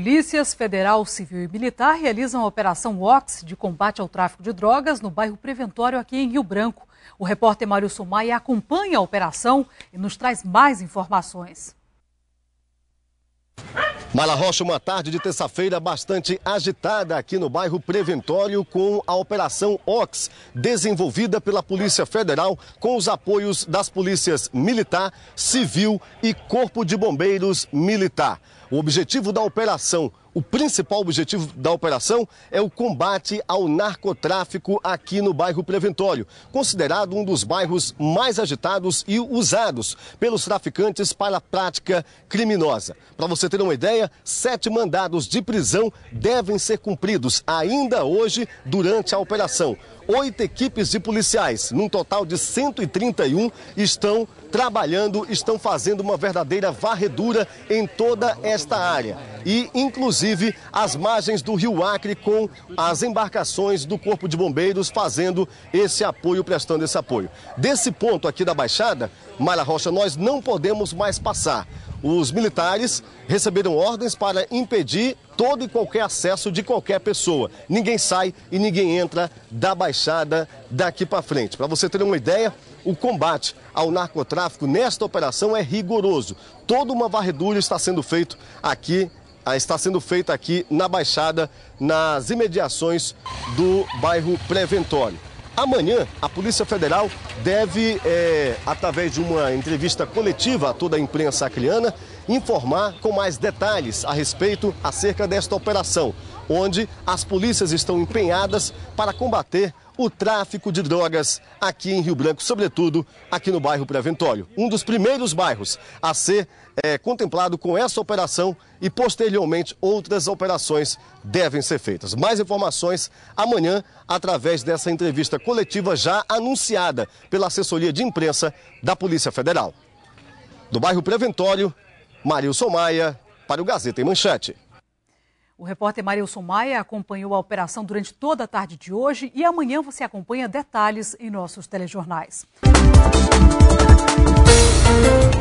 Polícias Federal, Civil e Militar realizam a Operação OX de combate ao tráfico de drogas no bairro Preventório, aqui em Rio Branco. O repórter Mário Sumai acompanha a operação e nos traz mais informações. Mala Rocha, uma tarde de terça-feira bastante agitada aqui no bairro Preventório com a Operação Ox, desenvolvida pela Polícia Federal com os apoios das polícias militar, civil e Corpo de Bombeiros Militar. O objetivo da operação, o principal objetivo da operação é o combate ao narcotráfico aqui no bairro Preventório, considerado um dos bairros mais agitados e usados pelos traficantes para a prática criminosa. Para você ter uma ideia, sete mandados de prisão devem ser cumpridos ainda hoje durante a operação oito equipes de policiais, num total de 131, estão trabalhando, estão fazendo uma verdadeira varredura em toda esta área. E, inclusive, as margens do Rio Acre com as embarcações do Corpo de Bombeiros fazendo esse apoio, prestando esse apoio. Desse ponto aqui da Baixada, Malha Rocha, nós não podemos mais passar. Os militares receberam ordens para impedir todo e qualquer acesso de qualquer pessoa. Ninguém sai e ninguém entra da Baixada daqui para frente. Para você ter uma ideia, o combate ao narcotráfico nesta operação é rigoroso. Toda uma varredura está sendo feito aqui ah, está sendo feita aqui na Baixada, nas imediações do bairro Preventório. Amanhã, a Polícia Federal deve, é, através de uma entrevista coletiva a toda a imprensa acriana, informar com mais detalhes a respeito acerca desta operação, onde as polícias estão empenhadas para combater o tráfico de drogas aqui em Rio Branco, sobretudo aqui no bairro Preventório. Um dos primeiros bairros a ser é, contemplado com essa operação e, posteriormente, outras operações devem ser feitas. Mais informações amanhã, através dessa entrevista coletiva já anunciada pela assessoria de imprensa da Polícia Federal. Do bairro Preventório, Marilson Maia, para o Gazeta em Manchete. O repórter Marilson Maia acompanhou a operação durante toda a tarde de hoje e amanhã você acompanha detalhes em nossos telejornais. Música